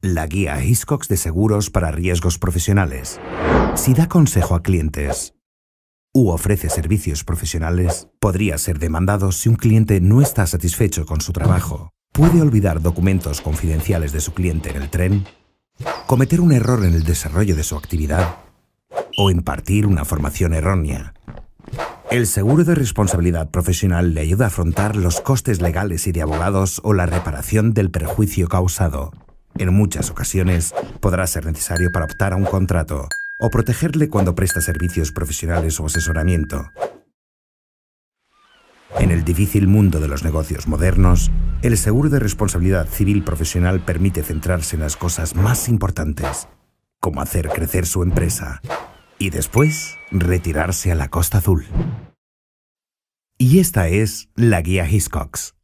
la guía Hiscox de seguros para riesgos profesionales. Si da consejo a clientes u ofrece servicios profesionales, podría ser demandado si un cliente no está satisfecho con su trabajo, puede olvidar documentos confidenciales de su cliente en el tren, cometer un error en el desarrollo de su actividad o impartir una formación errónea. El seguro de responsabilidad profesional le ayuda a afrontar los costes legales y de abogados o la reparación del perjuicio causado en muchas ocasiones podrá ser necesario para optar a un contrato o protegerle cuando presta servicios profesionales o asesoramiento. En el difícil mundo de los negocios modernos, el seguro de responsabilidad civil profesional permite centrarse en las cosas más importantes, como hacer crecer su empresa y después retirarse a la Costa Azul. Y esta es la guía Hiscox.